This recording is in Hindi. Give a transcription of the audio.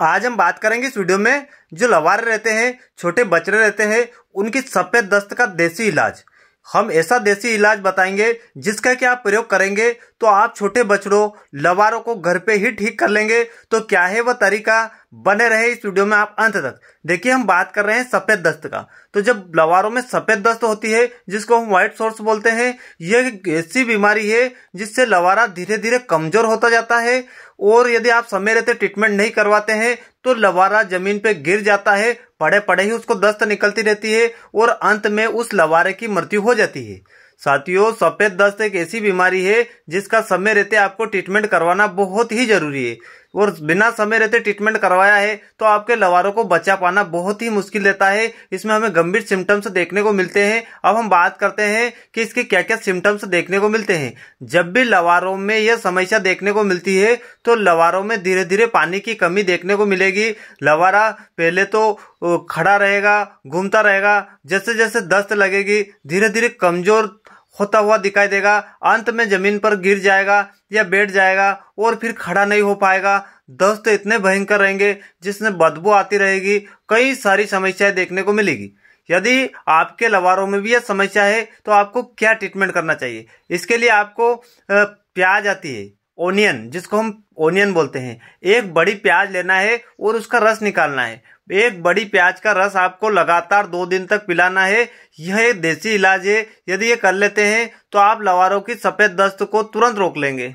आज हम बात करेंगे इस वीडियो में जो लवारे रहते हैं छोटे बचरे रहते हैं उनकी सफ़ेद दस्त का देसी इलाज हम ऐसा देसी इलाज बताएंगे जिसका कि आप प्रयोग करेंगे तो आप छोटे बछड़ों लवारों को घर पे ही ठीक कर लेंगे तो क्या है वह तरीका बने रहे इस वीडियो में आप अंत तक देखिए हम बात कर रहे हैं सफेद दस्त का तो जब लवारों में सफेद दस्त होती है जिसको हम व्हाइट सोर्स बोलते हैं यह ऐसी बीमारी है जिससे लवारा धीरे धीरे कमजोर होता जाता है और यदि आप समय रहते ट्रीटमेंट नहीं करवाते हैं तो लवारा जमीन पे गिर जाता है पड़े पड़े ही उसको दस्त निकलती रहती है और अंत में उस लवारे की मृत्यु हो जाती है साथियों सफ़ेद दस्त एक ऐसी बीमारी है जिसका समय रहते आपको ट्रीटमेंट करवाना बहुत ही ज़रूरी है और बिना समय रहते ट्रीटमेंट करवाया है तो आपके लवारों को बचा पाना बहुत ही मुश्किल रहता है इसमें हमें गंभीर सिम्टम्स देखने को मिलते हैं अब हम बात करते हैं कि इसके क्या क्या सिम्टम्स देखने को मिलते हैं जब भी लवारों में यह समस्या देखने को मिलती है तो लवारों में धीरे धीरे पानी की कमी देखने को मिलेगी लवारा पहले तो खड़ा रहेगा घूमता रहेगा जैसे जैसे दस्त लगेगी धीरे धीरे कमजोर होता हुआ दिखाई देगा अंत में जमीन पर गिर जाएगा या बैठ जाएगा और फिर खड़ा नहीं हो पाएगा दस्त इतने भयंकर रहेंगे जिसमें बदबू आती रहेगी कई सारी समस्याएं देखने को मिलेगी यदि आपके लवारों में भी यह समस्या है तो आपको क्या ट्रीटमेंट करना चाहिए इसके लिए आपको प्याज आती है ओनियन जिसको हम ओनियन बोलते हैं एक बड़ी प्याज लेना है और उसका रस निकालना है एक बड़ी प्याज का रस आपको लगातार दो दिन तक पिलाना है यह एक देसी इलाज है यदि ये कर लेते हैं तो आप लवारों की सफ़ेद दस्त को तुरंत रोक लेंगे